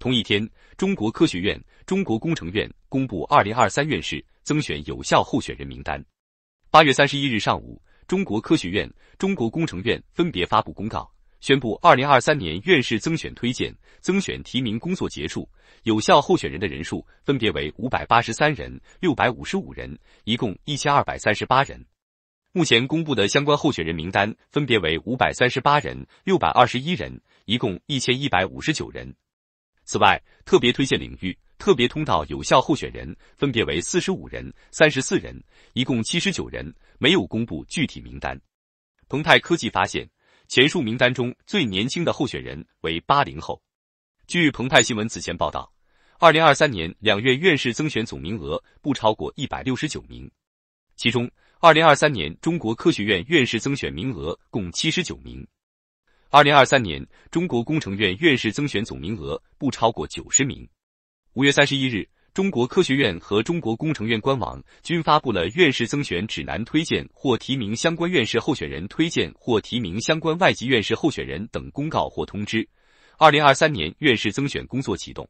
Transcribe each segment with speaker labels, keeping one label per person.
Speaker 1: 同一天，中国科学院、中国工程院公布二零二三院士增选有效候选人名单。八月三十一日上午，中国科学院、中国工程院分别发布公告，宣布二零二三年院士增选推荐、增选提名工作结束，有效候选人的人数分别为五百八十三人、六百五十五人，一共一千二百三十八人。目前公布的相关候选人名单分别为五百三十八人、六百二十一人，一共一千一百五十九人。此外，特别推荐领域特别通道有效候选人分别为四十五人、三十四人，一共七十九人，没有公布具体名单。澎泰科技发现，前述名单中最年轻的候选人为八零后。据澎泰新闻此前报道，二零二三年两院院士增选总名额不超过一百六十九名，其中二零二三年中国科学院院士增选名额共七十九名。二零二三年，中国工程院院士增选总名额不超过九十名。五月三十一日，中国科学院和中国工程院官网均发布了院士增选指南，推荐或提名相关院士候选人，推荐或提名相关外籍院士候选人等公告或通知。二零二三年院士增选工作启动。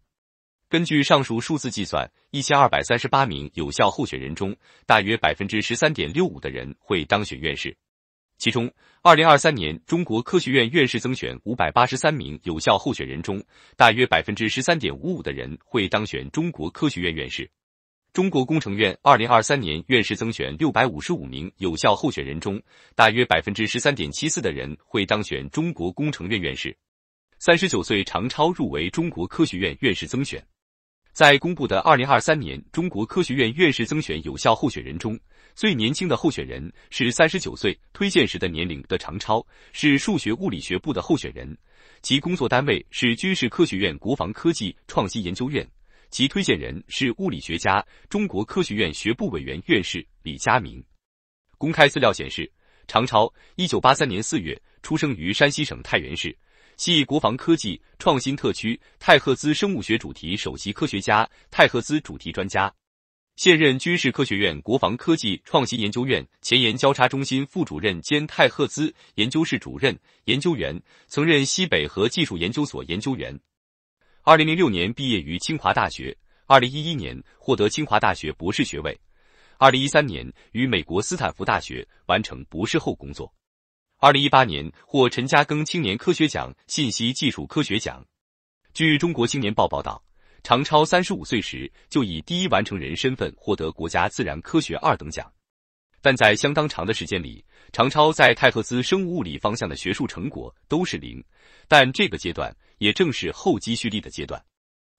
Speaker 1: 根据上述数字计算，一千二百三十八名有效候选人中，大约百分之十三点六五的人会当选院士。其中，二零二三年中国科学院院士增选五百八十三名有效候选人中，大约百分之十三点五五的人会当选中国科学院院士；中国工程院二零二三年院士增选六百五十五名有效候选人中，大约百分之十三点七四的人会当选中国工程院院士。三十九岁常超入围中国科学院院士增选。在公布的二零二三年中国科学院院士增选有效候选人中，最年轻的候选人是三十九岁推荐时的年龄的常超，是数学物理学部的候选人，其工作单位是军事科学院国防科技创新研究院，其推荐人是物理学家、中国科学院学部委员院士李佳明。公开资料显示，常超一九八三年四月出生于山西省太原市。系国防科技创新特区泰赫兹生物学主题首席科学家、泰赫兹主题专家，现任军事科学院国防科技创新研究院前沿交叉中心副主任兼泰赫兹研究室主任研究员，曾任西北核技术研究所研究员。二零零六年毕业于清华大学，二零一一年获得清华大学博士学位，二零一三年于美国斯坦福大学完成博士后工作。二零一八年获陈嘉庚青年科学奖、信息技术科学奖。据中国青年报报道，常超三十五岁时就以第一完成人身份获得国家自然科学二等奖。但在相当长的时间里，常超在太赫兹生物物理方向的学术成果都是零。但这个阶段也正是后积蓄力的阶段。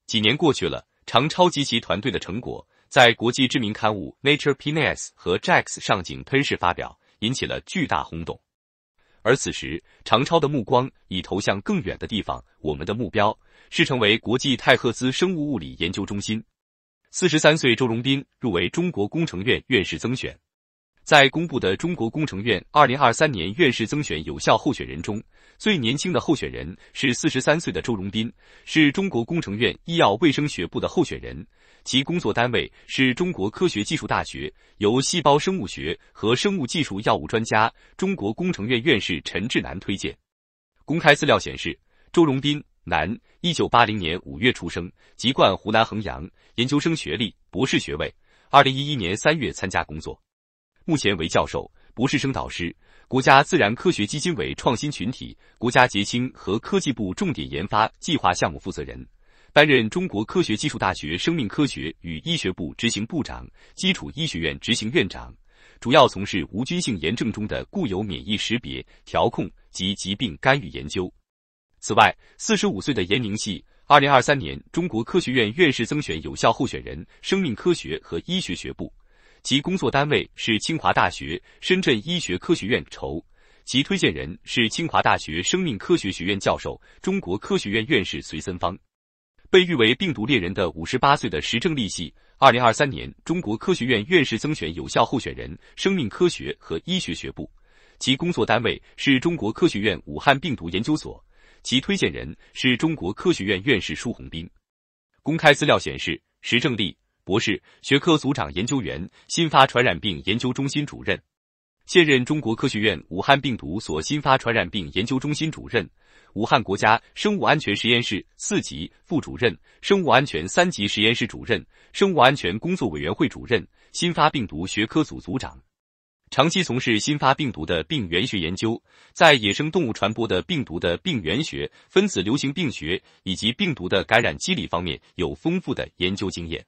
Speaker 1: 几年过去了，常超及其团队的成果在国际知名刊物 Nature p n y s s 和 j a x 上井喷式发表，引起了巨大轰动。而此时，常超的目光已投向更远的地方。我们的目标是成为国际太赫兹生物物理研究中心。四十三岁，周荣斌入围中国工程院院士增选。在公布的中国工程院二零二三年院士增选有效候选人中，最年轻的候选人是四十三岁的周荣斌，是中国工程院医药卫生学部的候选人，其工作单位是中国科学技术大学，由细胞生物学和生物技术药物专家、中国工程院院士陈志南推荐。公开资料显示，周荣斌，男，一九八零年五月出生，籍贯湖南衡阳，研究生学历，博士学位，二零一一年三月参加工作。目前为教授、博士生导师，国家自然科学基金委创新群体、国家杰青和科技部重点研发计划项目负责人，担任中国科学技术大学生命科学与医学部执行部长、基础医学院执行院长，主要从事无菌性炎症中的固有免疫识别、调控及疾病干预研究。此外，四十五岁的严宁系二零二三年中国科学院院士增选有效候选人，生命科学和医学学部。其工作单位是清华大学深圳医学科学院，筹其推荐人是清华大学生命科学学院教授、中国科学院院士隋森芳，被誉为“病毒猎人”的五十八岁的石正丽系二零二三年中国科学院院士增选有效候选人，生命科学和医学学部，其工作单位是中国科学院武汉病毒研究所，其推荐人是中国科学院院士舒红兵。公开资料显示，石正丽。博士、学科组长、研究员、新发传染病研究中心主任，现任中国科学院武汉病毒所新发传染病研究中心主任、武汉国家生物安全实验室四级副主任、生物安全三级实验室主任、生物安全工作委员会主任、新发病毒学科组组长。长期从事新发病毒的病原学研究，在野生动物传播的病毒的病原学、分子流行病学以及病毒的感染机理方面有丰富的研究经验。